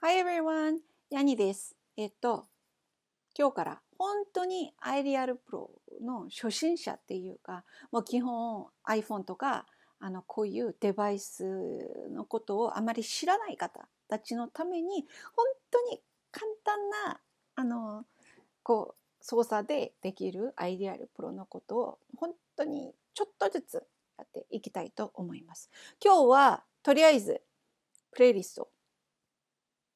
Hi everyone! ヤニです。えっと、今日から本当にアイデアルプロの初心者っていうか、もう基本 iPhone とか、あの、こういうデバイスのことをあまり知らない方たちのために、本当に簡単な、あの、こう、操作でできるアイディアルプロのことを、本当にちょっとずつやっていきたいと思います。今日は、とりあえず、プレイリスト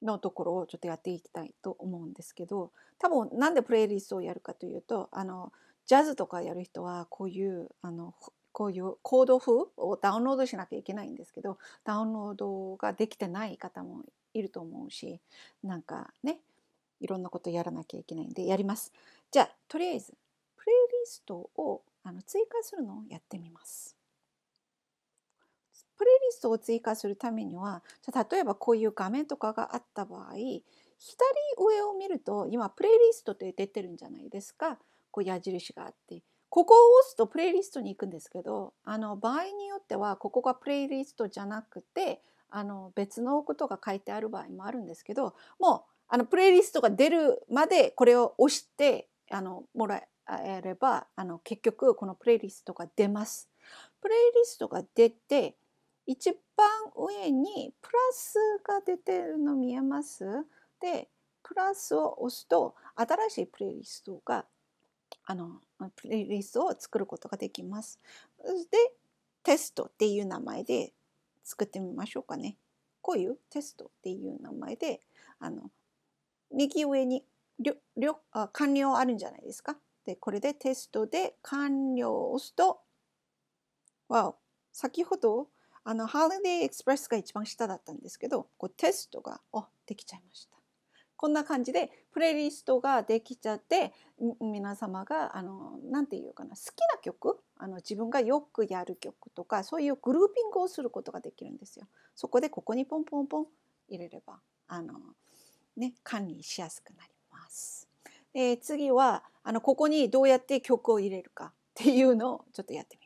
のところをちょっとやっていきたいと思うんですけど多分なんでプレイリストをやるかというとあのジャズとかやる人はこういうあのこういうコード風をダウンロードしなきゃいけないんですけどダウンロードができてない方もいると思うしなんかねいろんなことやらなきゃいけないんでやります。じゃあとりあえずプレイリストをあの追加するのをやってみます。ストを追加するためにはじゃ例えばこういう画面とかがあった場合左上を見ると今プレイリストって出てるんじゃないですかこう矢印があってここを押すとプレイリストに行くんですけどあの場合によってはここがプレイリストじゃなくてあの別のことが書いてある場合もあるんですけどもうあのプレイリストが出るまでこれを押してあのもらえればあの結局このプレイリストが出ます。プレイリストが出て一番上にプラスが出てるの見えますでプラスを押すと新しいプレイリストがあのプレイリストを作ることができます。でテストっていう名前で作ってみましょうかね。こういうテストっていう名前であの右上にあ完了あるんじゃないですか。でこれでテストで完了を押すとわお先ほどあの、ハーデーエクスプレスが一番下だったんですけど、こうテストが、お、できちゃいました。こんな感じで、プレイリストができちゃって、皆様が、あの、なんていうかな、好きな曲、あの、自分がよくやる曲とか、そういうグルーピングをすることができるんですよ。そこで、ここにポンポンポン入れれば、あの、ね、管理しやすくなります。え次は、あの、ここにどうやって曲を入れるかっていうのをちょっとやってみます。